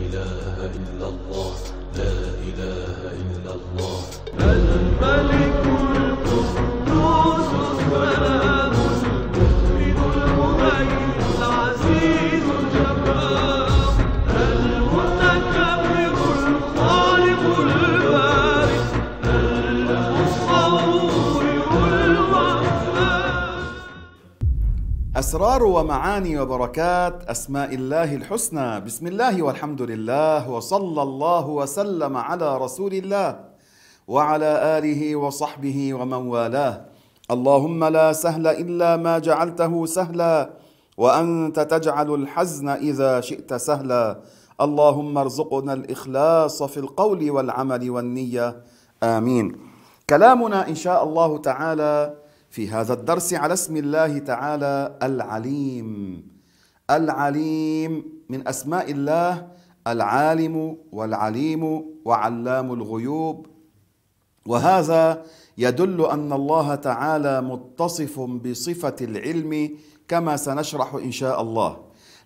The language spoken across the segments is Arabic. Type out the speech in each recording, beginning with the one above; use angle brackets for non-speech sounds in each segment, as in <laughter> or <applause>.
إله إلا الله لا إله إلا الله الملك القدوس أسرار ومعاني وبركات أسماء الله الحسنى بسم الله والحمد لله وصلى الله وسلم على رسول الله وعلى آله وصحبه ومن والاه اللهم لا سهل إلا ما جعلته سهلا وأنت تجعل الحزن إذا شئت سهلا اللهم ارزقنا الإخلاص في القول والعمل والنية آمين كلامنا إن شاء الله تعالى في هذا الدرس على اسم الله تعالى العليم العليم من اسماء الله العالم والعليم وعلام الغيوب وهذا يدل ان الله تعالى متصف بصفه العلم كما سنشرح ان شاء الله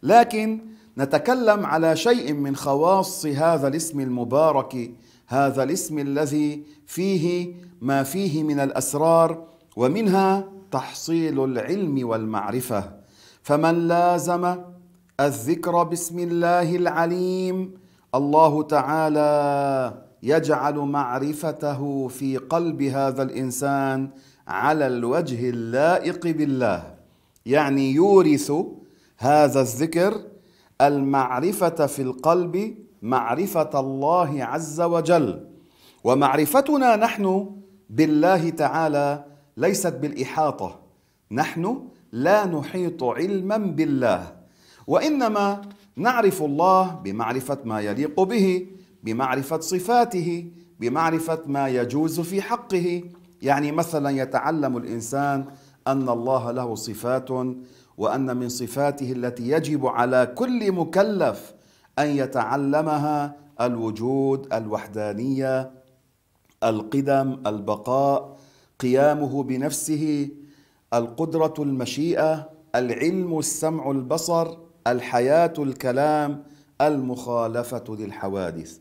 لكن نتكلم على شيء من خواص هذا الاسم المبارك هذا الاسم الذي فيه ما فيه من الاسرار ومنها تحصيل العلم والمعرفة فمن لازم الذكر بسم الله العليم الله تعالى يجعل معرفته في قلب هذا الإنسان على الوجه اللائق بالله يعني يورث هذا الذكر المعرفة في القلب معرفة الله عز وجل ومعرفتنا نحن بالله تعالى ليست بالاحاطه نحن لا نحيط علما بالله وانما نعرف الله بمعرفه ما يليق به بمعرفه صفاته بمعرفه ما يجوز في حقه يعني مثلا يتعلم الانسان ان الله له صفات وان من صفاته التي يجب على كل مكلف ان يتعلمها الوجود الوحدانيه القدم البقاء قيامه بنفسه القدره المشيئه العلم السمع البصر الحياه الكلام المخالفه للحوادث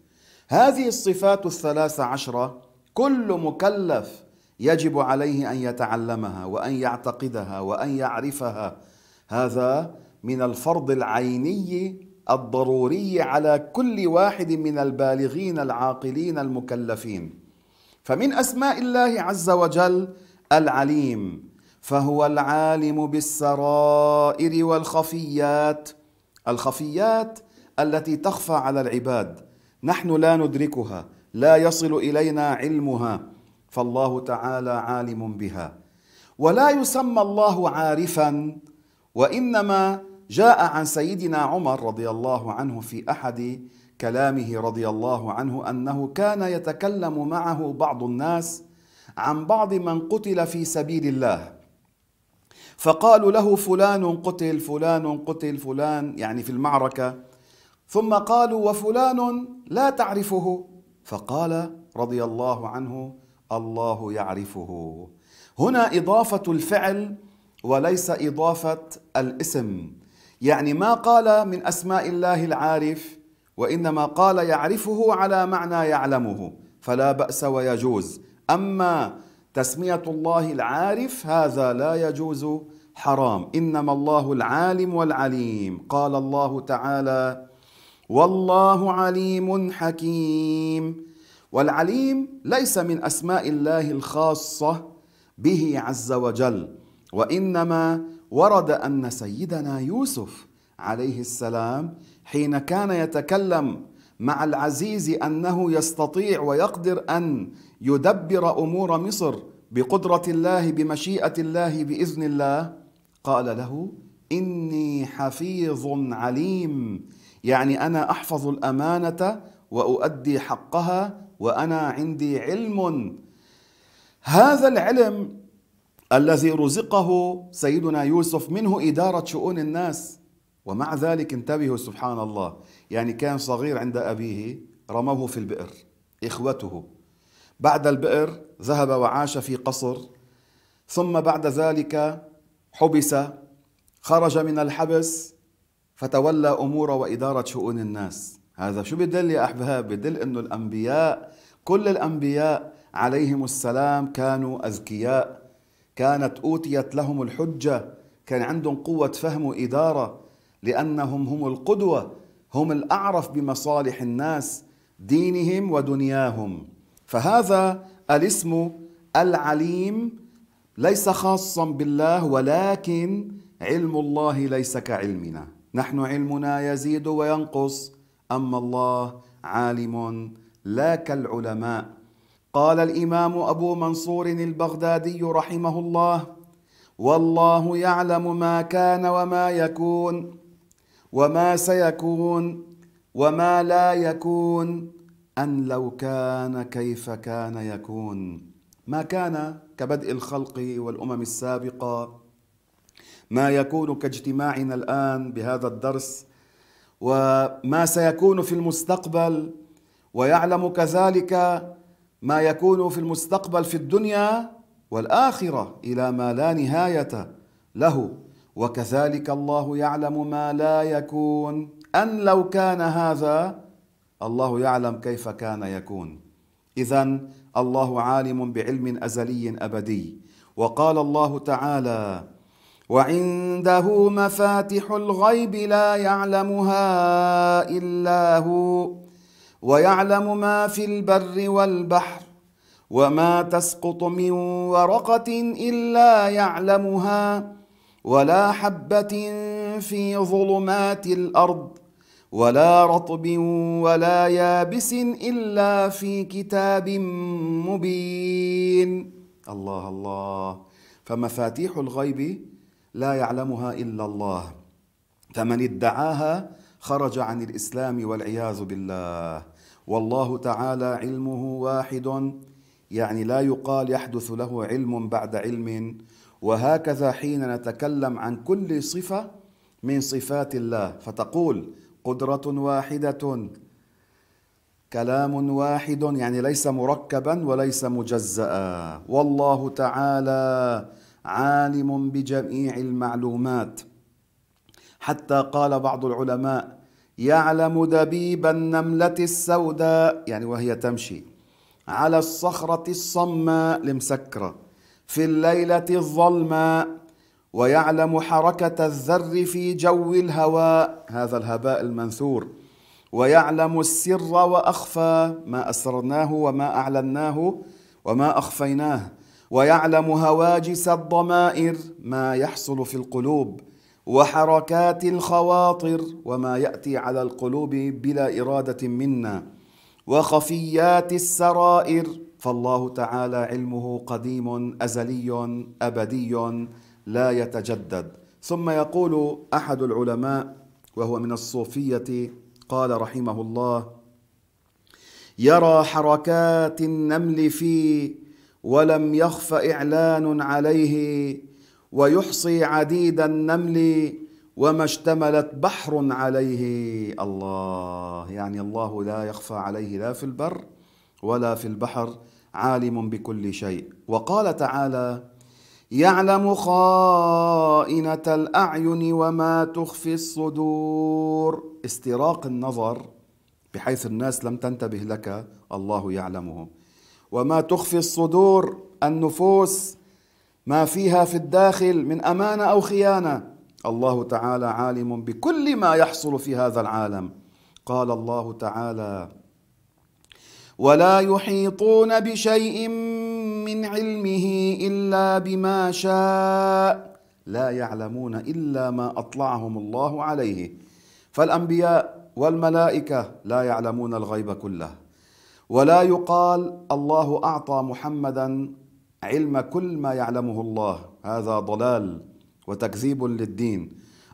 هذه الصفات الثلاث عشره كل مكلف يجب عليه ان يتعلمها وان يعتقدها وان يعرفها هذا من الفرض العيني الضروري على كل واحد من البالغين العاقلين المكلفين فمن أسماء الله عز وجل العليم فهو العالم بالسرائر والخفيات الخفيات التي تخفى على العباد نحن لا ندركها لا يصل إلينا علمها فالله تعالى عالم بها ولا يسمى الله عارفا وإنما جاء عن سيدنا عمر رضي الله عنه في أحد كلامه رضي الله عنه انه كان يتكلم معه بعض الناس عن بعض من قتل في سبيل الله فقالوا له فلان قتل فلان قتل فلان يعني في المعركه ثم قالوا وفلان لا تعرفه فقال رضي الله عنه الله يعرفه هنا اضافه الفعل وليس اضافه الاسم يعني ما قال من اسماء الله العارف وانما قال يعرفه على معنى يعلمه فلا باس ويجوز اما تسميه الله العارف هذا لا يجوز حرام انما الله العالم والعليم قال الله تعالى والله عليم حكيم والعليم ليس من اسماء الله الخاصه به عز وجل وانما ورد ان سيدنا يوسف عليه السلام حين كان يتكلم مع العزيز انه يستطيع ويقدر ان يدبر امور مصر بقدره الله بمشيئه الله باذن الله قال له اني حفيظ عليم يعني انا احفظ الامانه واؤدي حقها وانا عندي علم هذا العلم الذي رزقه سيدنا يوسف منه اداره شؤون الناس ومع ذلك انتبهوا سبحان الله يعني كان صغير عند أبيه رموه في البئر إخوته بعد البئر ذهب وعاش في قصر ثم بعد ذلك حبس خرج من الحبس فتولى أمور وإدارة شؤون الناس هذا شو بدل يا أحباب بدل أنه الأنبياء كل الأنبياء عليهم السلام كانوا أذكياء كانت أوتيت لهم الحجة كان عندهم قوة فهم وإدارة لأنهم هم القدوة هم الأعرف بمصالح الناس دينهم ودنياهم فهذا الاسم العليم ليس خاصا بالله ولكن علم الله ليس كعلمنا نحن علمنا يزيد وينقص اما الله عالم لا كالعلماء قال الامام ابو منصور البغدادي رحمه الله والله يعلم ما كان وما يكون وما سيكون وما لا يكون أن لو كان كيف كان يكون ما كان كبدء الخلق والأمم السابقة ما يكون كاجتماعنا الآن بهذا الدرس وما سيكون في المستقبل ويعلم كذلك ما يكون في المستقبل في الدنيا والآخرة إلى ما لا نهاية له وكذلك الله يعلم ما لا يكون ان لو كان هذا الله يعلم كيف كان يكون اذا الله عالم بعلم ازلي ابدي وقال الله تعالى وعنده مفاتح الغيب لا يعلمها الا هو ويعلم ما في البر والبحر وما تسقط من ورقه الا يعلمها ولا حبة في ظلمات الأرض ولا رطب ولا يابس إلا في كتاب مبين الله الله فمفاتيح الغيب لا يعلمها إلا الله فمن ادعاها خرج عن الإسلام والعياذ بالله والله تعالى علمه واحد يعني لا يقال يحدث له علم بعد علم وهكذا حين نتكلم عن كل صفة من صفات الله فتقول قدرة واحدة كلام واحد يعني ليس مركبا وليس مجزأ والله تعالى عالم بجميع المعلومات حتى قال بعض العلماء يعلم دبيب النملة السوداء يعني وهي تمشي على الصخرة الصماء لمسكرة في الليله الظلماء ويعلم حركه الذر في جو الهواء هذا الهباء المنثور ويعلم السر واخفى ما اسررناه وما اعلناه وما اخفيناه ويعلم هواجس الضمائر ما يحصل في القلوب وحركات الخواطر وما ياتي على القلوب بلا اراده منا وخفيات السرائر فالله تعالى علمه قديم ازلي ابدي لا يتجدد ثم يقول احد العلماء وهو من الصوفيه قال رحمه الله يرى حركات النمل في ولم يخف اعلان عليه ويحصي عديد النمل وما اشتملت بحر عليه الله يعني الله لا يخفى عليه لا في البر ولا في البحر عالم بكل شيء وقال تعالى يعلم خائنه الاعين وما تخفي الصدور استراق النظر بحيث الناس لم تنتبه لك الله يعلمه وما تخفي الصدور النفوس ما فيها في الداخل من امانه او خيانه الله تعالى عالم بكل ما يحصل في هذا العالم قال الله تعالى ولا يحيطون بشيء من علمه الا بما شاء لا يعلمون الا ما اطلعهم الله عليه فالانبياء والملائكه لا يعلمون الغيب كله ولا يقال الله اعطى محمدا علم كل ما يعلمه الله هذا ضلال وتكذيب للدين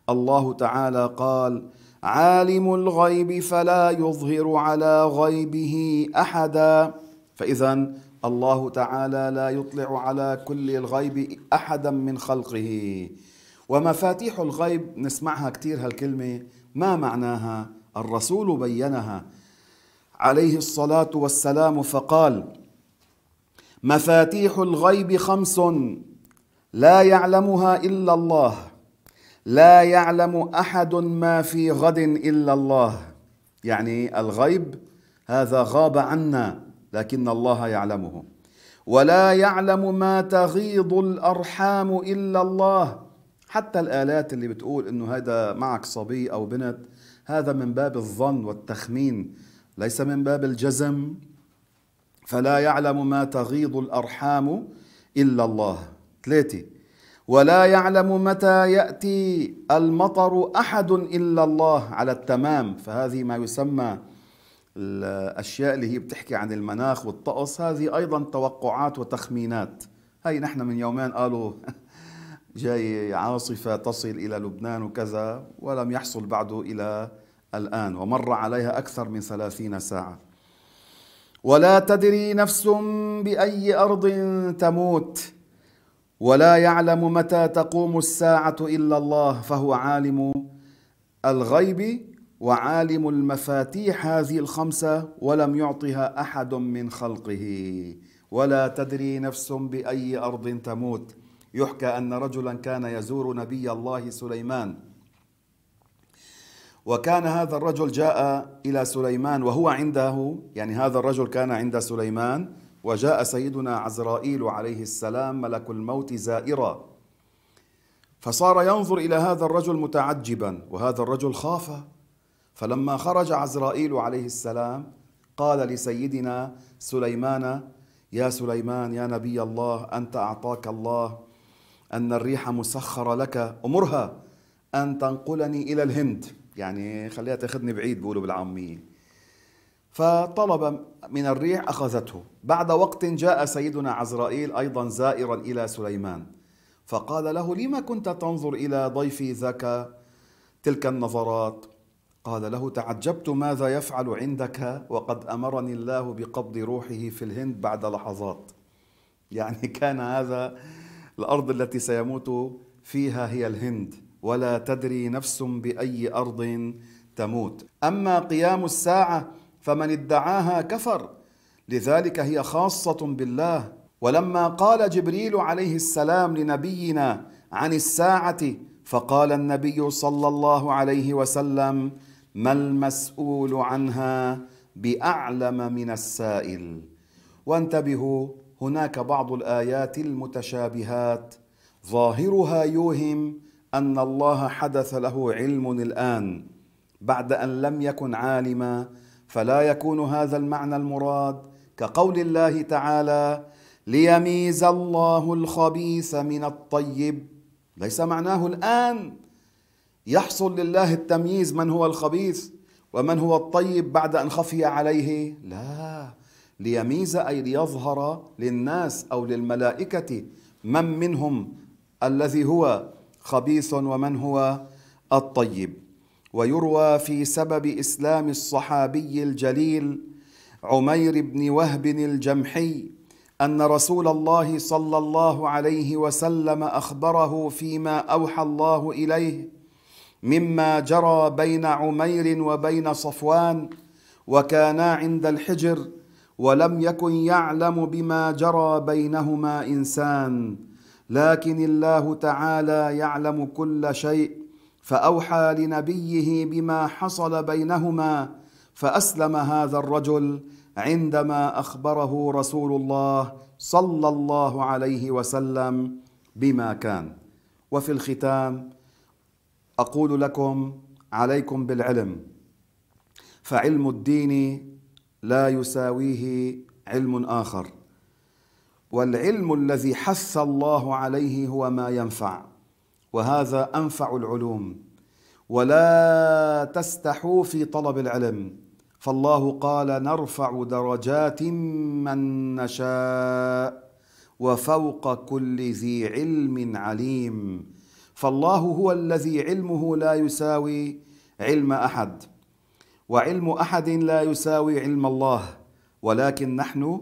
الله تعالى قال عالم الغيب فلا يظهر على غيبه احدا فاذا الله تعالى لا يطلع على كل الغيب احدا من خلقه ومفاتيح الغيب نسمعها كثير هالكلمه ما معناها الرسول بينها عليه الصلاه والسلام فقال مفاتيح الغيب خمس لا يعلمها الا الله لا يعلم احد ما في غد الا الله يعني الغيب هذا غاب عنا لكن الله يعلمه ولا يعلم ما تغيض الارحام الا الله حتى الالات اللي بتقول انه هذا معك صبي او بنت هذا من باب الظن والتخمين ليس من باب الجزم فلا يعلم ما تغيض الارحام الا الله ثلاثه ولا يعلم متى ياتي المطر احد الا الله على التمام فهذه ما يسمى الاشياء اللي هي بتحكي عن المناخ والطقس هذه ايضا توقعات وتخمينات هي نحن من يومين قالوا <laughs> جاي عاصفه تصل الى لبنان وكذا ولم يحصل بعد الى الان ومر عليها اكثر من ثلاثين ساعه ولا تدري نفس باي ارض تموت ولا يعلم متى تقوم الساعه الا الله فهو عالم الغيب وعالم المفاتيح هذه الخمسه ولم يعطها احد من خلقه ولا تدري نفس باي ارض تموت يحكى ان رجلا كان يزور نبي الله سليمان وكان هذا الرجل جاء الى سليمان وهو عنده يعني هذا الرجل كان عند سليمان وجاء سيدنا عزرائيل عليه السلام ملك الموت زائرا فصار ينظر الى هذا الرجل متعجبا وهذا الرجل خاف فلما خرج عزرائيل عليه السلام قال لسيدنا سليمان يا سليمان يا نبي الله انت اعطاك الله ان الريح مسخره لك امرها ان تنقلني الى الهند يعني خليها تاخذني بعيد بيقولوا بالعاميه فطلب من الريح أخذته بعد وقت جاء سيدنا عزرائيل أيضا زائرا إلى سليمان فقال له لما كنت تنظر إلى ضيفي ذاك تلك النظرات قال له تعجبت ماذا يفعل عندك وقد أمرني الله بقبض روحه في الهند بعد لحظات يعني كان هذا الأرض التي سيموت فيها هي الهند ولا تدري نفس بأي أرض تموت أما قيام الساعة فمن ادعاها كفر لذلك هي خاصة بالله ولما قال جبريل عليه السلام لنبينا عن الساعة فقال النبي صلى الله عليه وسلم ما المسؤول عنها بأعلم من السائل وانتبهوا هناك بعض الآيات المتشابهات ظاهرها يوهم أن الله حدث له علم الآن بعد أن لم يكن عالما فلا يكون هذا المعنى المراد كقول الله تعالى ليميز الله الخبيث من الطيب ليس معناه الان يحصل لله التمييز من هو الخبيث ومن هو الطيب بعد ان خفي عليه لا ليميز اي ليظهر للناس او للملائكه من منهم الذي هو خبيث ومن هو الطيب ويروى في سبب اسلام الصحابي الجليل عمير بن وهب الجمحي ان رسول الله صلى الله عليه وسلم اخبره فيما اوحى الله اليه مما جرى بين عمير وبين صفوان وكانا عند الحجر ولم يكن يعلم بما جرى بينهما انسان لكن الله تعالى يعلم كل شيء فاوحى لنبيه بما حصل بينهما فاسلم هذا الرجل عندما اخبره رسول الله صلى الله عليه وسلم بما كان وفي الختام اقول لكم عليكم بالعلم فعلم الدين لا يساويه علم اخر والعلم الذي حث الله عليه هو ما ينفع وهذا أنفع العلوم ولا تستحوا في طلب العلم فالله قال نرفع درجات من نشاء وفوق كل ذي علم عليم فالله هو الذي علمه لا يساوي علم احد وعلم احد لا يساوي علم الله ولكن نحن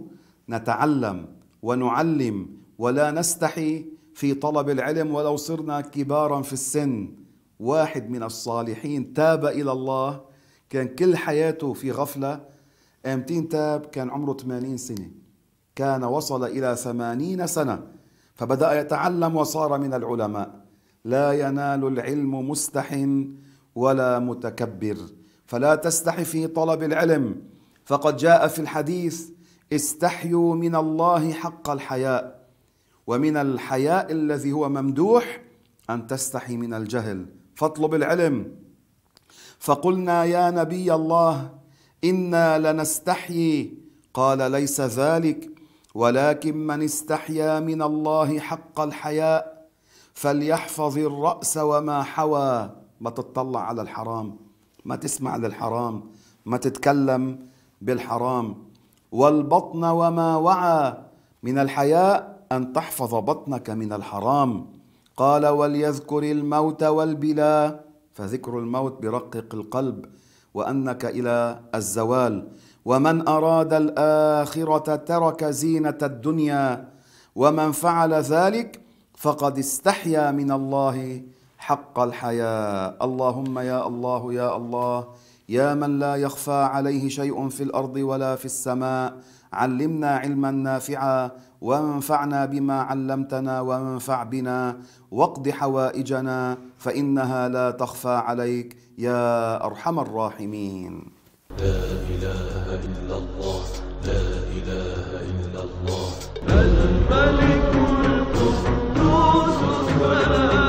نتعلم ونعلم ولا نستحي في طلب العلم ولو صرنا كبارا في السن واحد من الصالحين تاب إلى الله كان كل حياته في غفلة امتين تاب كان عمره 80 سنة كان وصل إلى 80 سنة فبدأ يتعلم وصار من العلماء لا ينال العلم مستح ولا متكبر فلا تستحي في طلب العلم فقد جاء في الحديث استحيوا من الله حق الحياء ومن الحياء الذي هو ممدوح أن تستحي من الجهل فاطلب العلم فقلنا يا نبي الله إنا لنستحيي قال ليس ذلك ولكن من استحيا من الله حق الحياء فليحفظ الرأس وما حوى ما تطلع على الحرام ما تسمع للحرام ما تتكلم بالحرام والبطن وما وعى من الحياء أن تحفظ بطنك من الحرام قال وليذكر الموت والبلا فذكر الموت برقق القلب وأنك إلى الزوال ومن أراد الآخرة ترك زينة الدنيا ومن فعل ذلك فقد استحيا من الله حق الحياء اللهم يا الله يا الله يا من لا يخفى عليه شيء في الأرض ولا في السماء علمنا علما نافعا وانفعنا بما علمتنا وانفع بنا واقض حوائجنا فانها لا تخفى عليك يا ارحم الراحمين لا اله الا الله لا اله الا الله الملك القدوس السلام